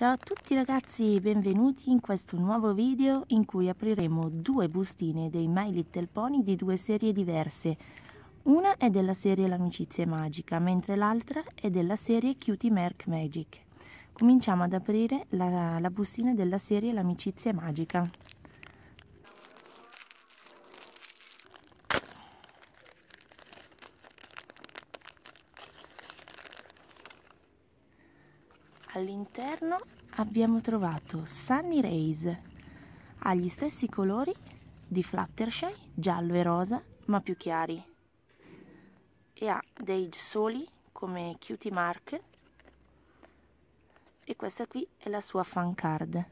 Ciao a tutti ragazzi, benvenuti in questo nuovo video in cui apriremo due bustine dei My Little Pony di due serie diverse. Una è della serie L'amicizia magica, mentre l'altra è della serie Cutie Merc Magic. Cominciamo ad aprire la, la bustina della serie L'amicizia magica. All'interno abbiamo trovato Sunny Rays, ha gli stessi colori di Fluttershy, giallo e rosa, ma più chiari. E ha dei soli come Cutie Mark e questa qui è la sua fan card.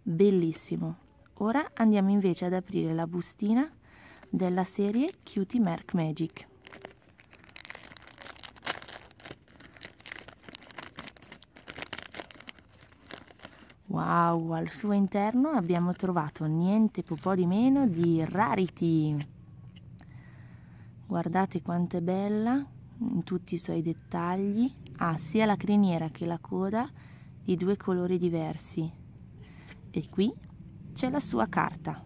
Bellissimo! Ora andiamo invece ad aprire la bustina della serie Cutie Mark Magic. Wow, al suo interno abbiamo trovato niente po' di meno di Rarity. Guardate quanto è bella in tutti i suoi dettagli. Ha sia la criniera che la coda di due colori diversi. E qui c'è la sua carta.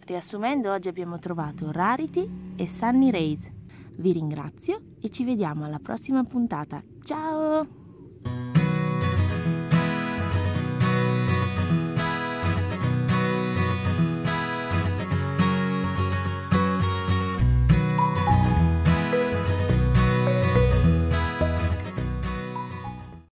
Riassumendo, oggi abbiamo trovato Rarity e Sunny Rays. Vi ringrazio e ci vediamo alla prossima puntata. Ciao!